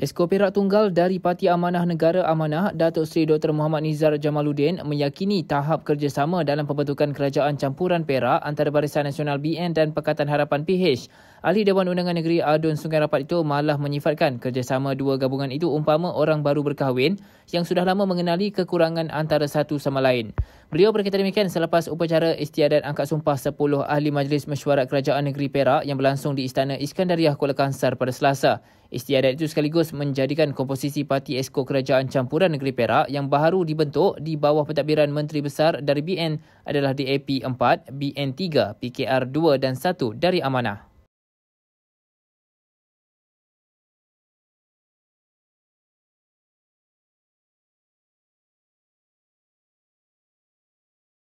Esko Perak Tunggal dari Parti Amanah Negara Amanah, Datuk Seri Dr. Muhammad Nizar Jamaluddin meyakini tahap kerjasama dalam pembentukan kerajaan campuran Perak antara Barisan Nasional BN dan Pakatan Harapan PH Ahli Dewan Undangan Negeri Adun Sungai Rapat itu malah menyifatkan kerjasama dua gabungan itu umpama orang baru berkahwin yang sudah lama mengenali kekurangan antara satu sama lain. Beliau berkata demikian selepas upacara istiadat angkat sumpah 10 Ahli Majlis Mesyuarat Kerajaan Negeri Perak yang berlangsung di Istana Iskandariah Kuala Kangsar pada Selasa. Istiadat itu sekaligus menjadikan komposisi parti esko kerajaan campuran negeri Perak yang baru dibentuk di bawah pentadbiran Menteri Besar dari BN adalah DAP 4, BN 3, PKR 2 dan 1 dari Amanah.